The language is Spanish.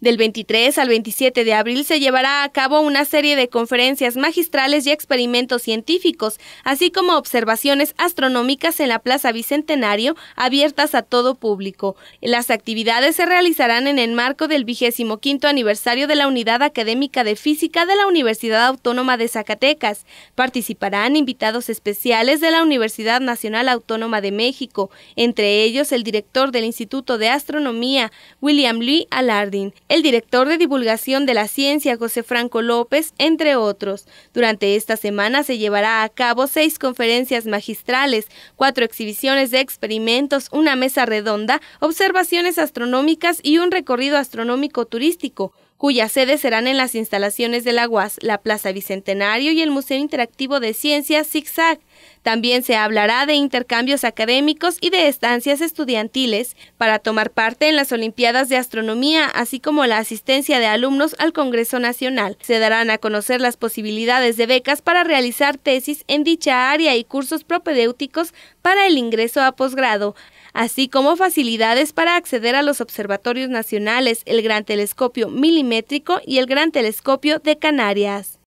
Del 23 al 27 de abril se llevará a cabo una serie de conferencias magistrales y experimentos científicos, así como observaciones astronómicas en la Plaza Bicentenario abiertas a todo público. Las actividades se realizarán en el marco del 25 quinto aniversario de la Unidad Académica de Física de la Universidad Autónoma de Zacatecas. Participarán invitados especiales de la Universidad Nacional Autónoma de México, entre ellos el director del Instituto de Astronomía, William Louis Alardin el director de divulgación de la ciencia José Franco López, entre otros. Durante esta semana se llevará a cabo seis conferencias magistrales, cuatro exhibiciones de experimentos, una mesa redonda, observaciones astronómicas y un recorrido astronómico turístico cuyas sedes serán en las instalaciones de la UAS, la Plaza Bicentenario y el Museo Interactivo de Ciencias ZigZag. También se hablará de intercambios académicos y de estancias estudiantiles para tomar parte en las Olimpiadas de Astronomía, así como la asistencia de alumnos al Congreso Nacional. Se darán a conocer las posibilidades de becas para realizar tesis en dicha área y cursos propedéuticos para el ingreso a posgrado así como facilidades para acceder a los observatorios nacionales, el Gran Telescopio Milimétrico y el Gran Telescopio de Canarias.